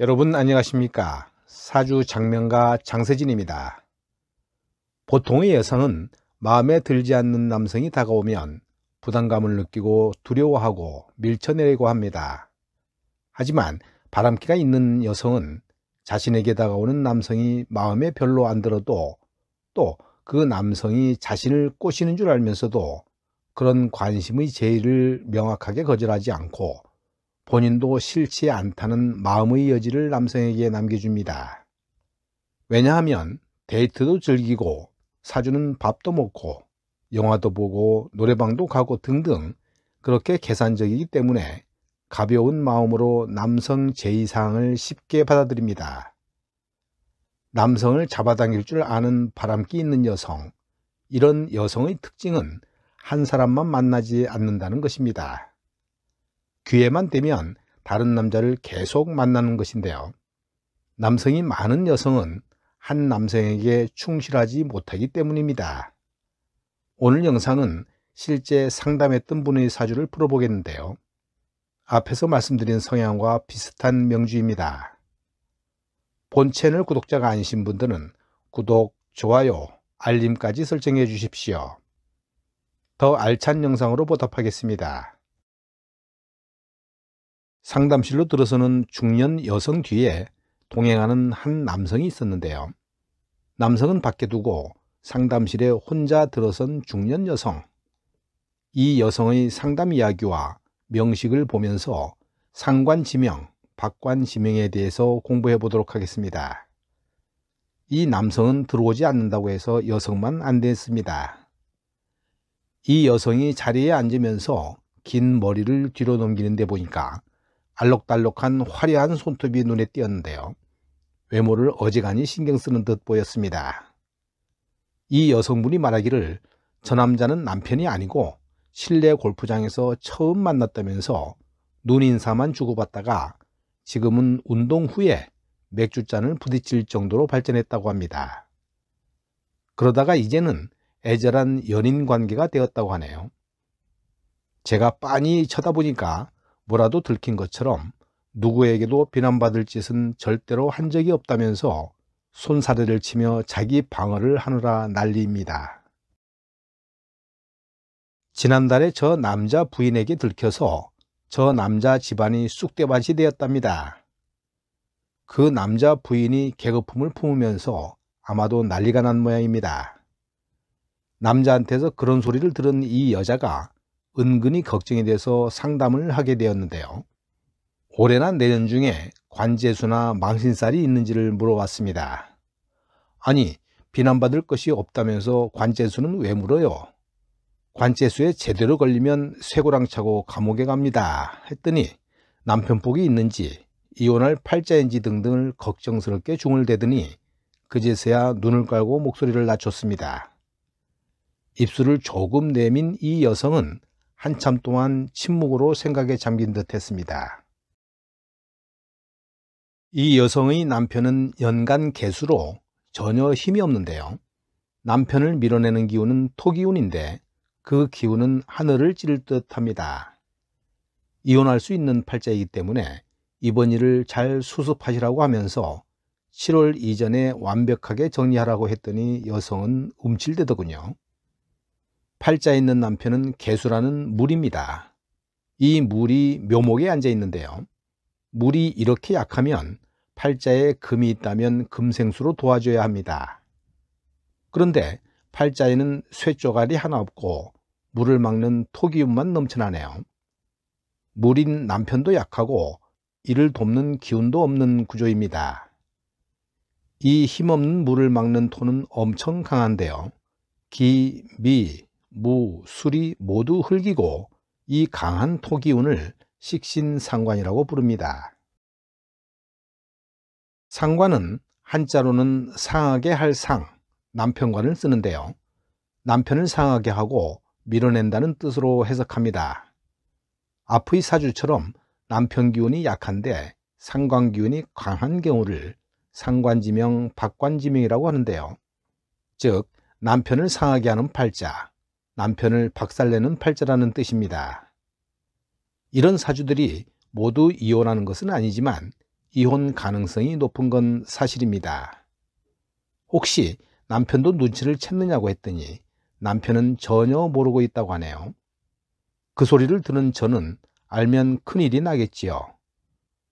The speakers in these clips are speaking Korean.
여러분 안녕하십니까 사주 장명가 장세진입니다 보통의 여성은 마음에 들지 않는 남성이 다가오면 부담감을 느끼고 두려워하고 밀쳐내려고 합니다 하지만 바람기가 있는 여성은 자신에게 다가오는 남성이 마음에 별로 안 들어도 또 그 남성이 자신을 꼬시는 줄 알면서도 그런 관심의 제의를 명확하게 거절하지 않고 본인도 싫지 않다는 마음의 여지를 남성에게 남겨줍니다. 왜냐하면 데이트도 즐기고 사주는 밥도 먹고 영화도 보고 노래방도 가고 등등 그렇게 계산적이기 때문에 가벼운 마음으로 남성 제의사항을 쉽게 받아들입니다. 남성을 잡아당길 줄 아는 바람기 있는 여성, 이런 여성의 특징은 한 사람만 만나지 않는다는 것입니다. 귀에만 되면 다른 남자를 계속 만나는 것인데요. 남성이 많은 여성은 한 남성에게 충실하지 못하기 때문입니다. 오늘 영상은 실제 상담했던 분의 사주를 풀어보겠는데요. 앞에서 말씀드린 성향과 비슷한 명주입니다. 본 채널 구독자가 아니신 분들은 구독, 좋아요, 알림까지 설정해 주십시오. 더 알찬 영상으로 보답하겠습니다. 상담실로 들어서는 중년 여성 뒤에 동행하는 한 남성이 있었는데요. 남성은 밖에 두고 상담실에 혼자 들어선 중년 여성. 이 여성의 상담 이야기와 명식을 보면서 상관지명, 박관지명에 대해서 공부해 보도록 하겠습니다. 이 남성은 들어오지 않는다고 해서 여성만 안됐습니다. 이 여성이 자리에 앉으면서 긴 머리를 뒤로 넘기는데 보니까 알록달록한 화려한 손톱이 눈에 띄었는데요. 외모를 어지간히 신경 쓰는 듯 보였습니다. 이 여성분이 말하기를 저 남자는 남편이 아니고 실내 골프장에서 처음 만났다면서 눈인사만 주고받다가 지금은 운동 후에 맥주잔을 부딪힐 정도로 발전했다고 합니다. 그러다가 이제는 애절한 연인 관계가 되었다고 하네요. 제가 빤히 쳐다보니까 뭐라도 들킨 것처럼 누구에게도 비난받을 짓은 절대로 한 적이 없다면서 손사래를 치며 자기 방어를 하느라 난리입니다. 지난달에 저 남자 부인에게 들켜서 저 남자 집안이 쑥대밭이 되었답니다. 그 남자 부인이 개거품을 품으면서 아마도 난리가 난 모양입니다. 남자한테서 그런 소리를 들은 이 여자가 은근히 걱정이 돼서 상담을 하게 되었는데요. 올해나 내년 중에 관제수나 망신살이 있는지를 물어봤습니다. 아니, 비난받을 것이 없다면서 관제수는 왜 물어요? 관제수에 제대로 걸리면 쇠고랑 차고 감옥에 갑니다. 했더니 남편복이 있는지 이혼할 팔자인지 등등을 걱정스럽게 중얼대더니 그제서야 눈을 깔고 목소리를 낮췄습니다. 입술을 조금 내민 이 여성은 한참 동안 침묵으로 생각에 잠긴 듯 했습니다. 이 여성의 남편은 연간 개수로 전혀 힘이 없는데요. 남편을 밀어내는 기운은 토기운인데 그 기운은 하늘을 찌를 듯 합니다. 이혼할 수 있는 팔자이기 때문에 이번 일을 잘 수습하시라고 하면서 7월 이전에 완벽하게 정리하라고 했더니 여성은 움찔대더군요. 팔자 있는 남편은 개수라는 물입니다. 이 물이 묘목에 앉아 있는데요. 물이 이렇게 약하면 팔자에 금이 있다면 금생수로 도와줘야 합니다. 그런데 팔자에는 쇠쪼가리 하나 없고 물을 막는 토기운만 넘쳐나네요. 물인 남편도 약하고 이를 돕는 기운도 없는 구조입니다. 이 힘없는 물을 막는 토는 엄청 강한데요. 기, 미, 무, 술이 모두 흘기고 이 강한 토기운을 식신상관이라고 부릅니다. 상관은 한자로는 상하게 할 상, 남편관을 쓰는데요. 남편을 상하게 하고 밀어낸다는 뜻으로 해석합니다. 앞의 사주처럼 남편 기운이 약한데 상관 기운이 강한 경우를 상관지명, 박관지명이라고 하는데요. 즉, 남편을 상하게 하는 팔자, 남편을 박살내는 팔자라는 뜻입니다. 이런 사주들이 모두 이혼하는 것은 아니지만 이혼 가능성이 높은 건 사실입니다. 혹시 남편도 눈치를 챘느냐고 했더니 남편은 전혀 모르고 있다고 하네요. 그 소리를 들은 저는 알면 큰일이 나겠지요.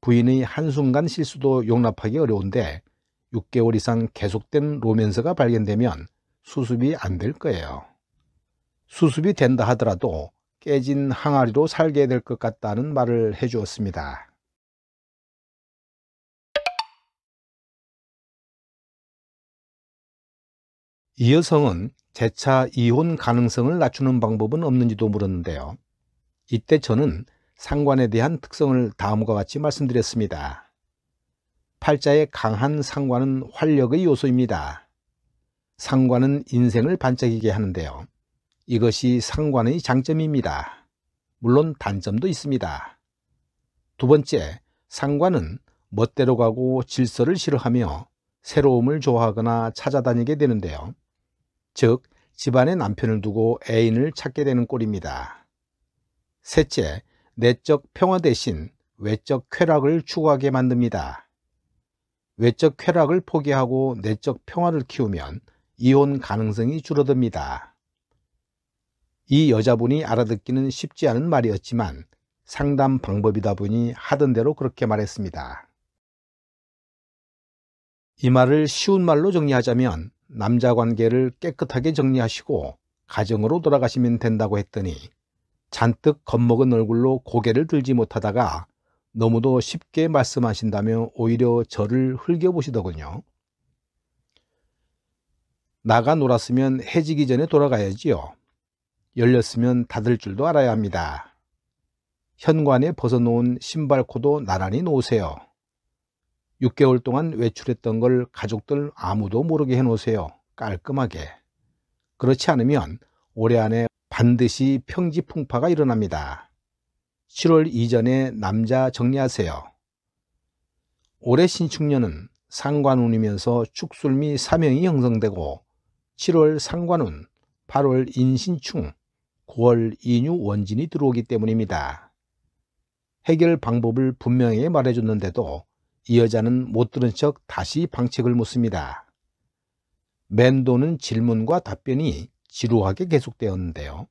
부인의 한순간 실수도 용납하기 어려운데 6개월 이상 계속된 로맨스가 발견되면 수습이 안 될 거예요. 수습이 된다 하더라도 깨진 항아리로 살게 될 것 같다는 말을 해주었습니다. 이 여성은 재차 이혼 가능성을 낮추는 방법은 없는지도 물었는데요. 이때 저는 상관에 대한 특성을 다음과 같이 말씀드렸습니다. 팔자의 강한 상관은 활력의 요소입니다. 상관은 인생을 반짝이게 하는데요. 이것이 상관의 장점입니다. 물론 단점도 있습니다. 두 번째, 상관은 멋대로 가고 질서를 싫어하며 새로움을 좋아하거나 찾아다니게 되는데요. 즉, 집안에 남편을 두고 애인을 찾게 되는 꼴입니다. 셋째, 내적 평화 대신 외적 쾌락을 추구하게 만듭니다. 외적 쾌락을 포기하고 내적 평화를 키우면 이혼 가능성이 줄어듭니다. 이 여자분이 알아듣기는 쉽지 않은 말이었지만 상담 방법이다 보니 하던 대로 그렇게 말했습니다. 이 말을 쉬운 말로 정리하자면 남자 관계를 깨끗하게 정리하시고 가정으로 돌아가시면 된다고 했더니 잔뜩 겁먹은 얼굴로 고개를 들지 못하다가 너무도 쉽게 말씀하신다며 오히려 저를 흘겨보시더군요. 나가 놀았으면 해지기 전에 돌아가야지요. 열렸으면 닫을 줄도 알아야 합니다. 현관에 벗어놓은 신발코도 나란히 놓으세요. 6개월 동안 외출했던 걸 가족들 아무도 모르게 해놓으세요. 깔끔하게. 그렇지 않으면 올해 안에 반드시 평지풍파가 일어납니다. 7월 이전에 남자 정리하세요. 올해 신축년은 상관운이면서 축술미 사명이 형성되고 7월 상관운, 8월 인신충, 9월 인유 원진이 들어오기 때문입니다. 해결 방법을 분명히 말해줬는데도 이 여자는 못 들은 척 다시 방책을 묻습니다. 맨도는 질문과 답변이 지루하게 계속되었는데요.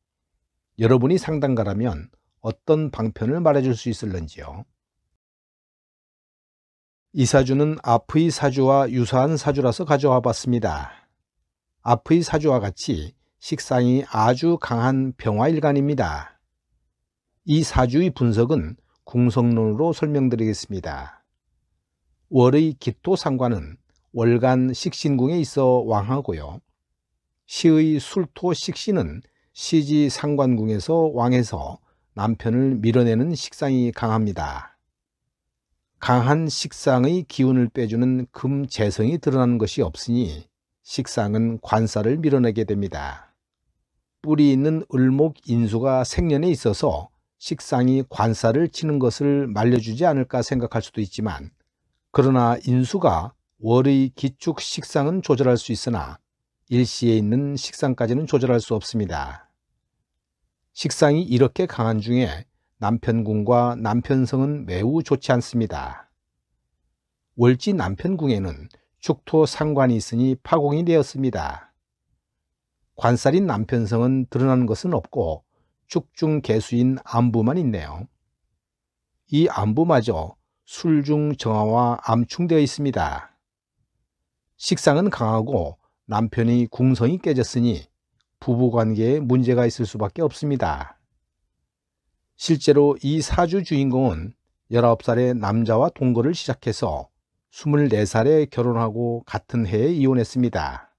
여러분이 상담가라면 어떤 방편을 말해줄 수있을런지요이 사주는 앞의 사주와 유사한 사주라서 가져와 봤습니다. 앞의 사주와 같이 식상이 아주 강한 병화일간입니다. 이 사주의 분석은 궁성론으로 설명드리겠습니다. 월의 기토상관은 월간 식신궁에 있어 왕하고요. 시의 술토 식신은 시지 상관궁에서 왕해서 남편을 밀어내는 식상이 강합니다. 강한 식상의 기운을 빼주는 금재성이 드러나는 것이 없으니 식상은 관사를 밀어내게 됩니다. 뿌리 있는 을목 인수가 생년에 있어서 식상이 관사를 치는 것을 말려주지 않을까 생각할 수도 있지만 그러나 인수가 월의 기축 식상은 조절할 수 있으나 일시에 있는 식상까지는 조절할 수 없습니다. 식상이 이렇게 강한 중에 남편궁과 남편성은 매우 좋지 않습니다. 월지 남편궁에는 축토 상관이 있으니 파공이 되었습니다. 관살인 남편성은 드러난 것은 없고 축중 개수인 안부만 있네요. 이안부마저 술중 정화와 암충되어 있습니다. 식상은 강하고 남편의 궁성이 깨졌으니 부부관계에 문제가 있을 수밖에 없습니다. 실제로 이 사주 주인공은 19살에 남자와 동거를 시작해서 24살에 결혼하고 같은 해에 이혼했습니다.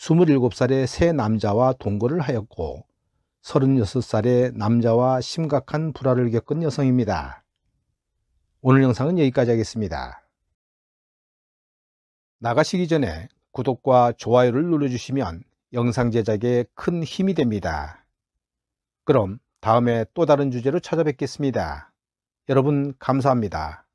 2 7 살의새 남자와 동거를 하였고 36살의 남자와 심각한 불화를 겪은 여성입니다. 오늘 영상은 여기까지 하겠습니다. 나가시기 전에 구독과 좋아요를 눌러주시면 영상 제작에 큰 힘이 됩니다. 그럼 다음에 또 다른 주제로 찾아뵙겠습니다. 여러분 감사합니다.